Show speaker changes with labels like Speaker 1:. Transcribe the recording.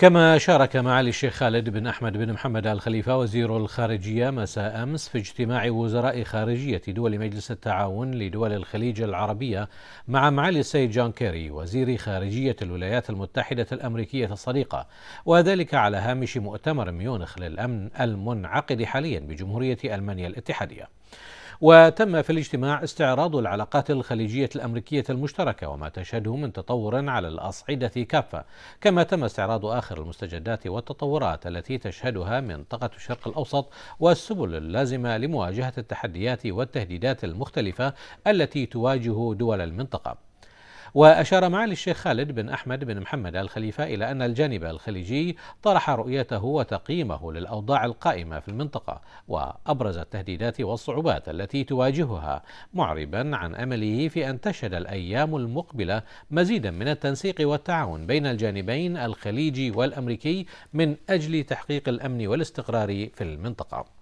Speaker 1: كما شارك معالي الشيخ خالد بن أحمد بن محمد آل خليفة وزير الخارجية مساء أمس في اجتماع وزراء خارجية دول مجلس التعاون لدول الخليج العربية مع معالي السيد جون كيري وزير خارجية الولايات المتحدة الأمريكية الصديقة وذلك على هامش مؤتمر ميونخ للأمن المنعقد حاليا بجمهورية ألمانيا الاتحادية. وتم في الاجتماع استعراض العلاقات الخليجية الأمريكية المشتركة وما تشهده من تطور على الأصعدة كافة كما تم استعراض آخر المستجدات والتطورات التي تشهدها منطقة الشرق الأوسط والسبل اللازمة لمواجهة التحديات والتهديدات المختلفة التي تواجه دول المنطقة وأشار معالي الشيخ خالد بن أحمد بن محمد الخليفة إلى أن الجانب الخليجي طرح رؤيته وتقييمه للأوضاع القائمة في المنطقة وأبرز التهديدات والصعوبات التي تواجهها معربا عن أمله في أن تشهد الأيام المقبلة مزيدا من التنسيق والتعاون بين الجانبين الخليجي والأمريكي من أجل تحقيق الأمن والاستقرار في المنطقة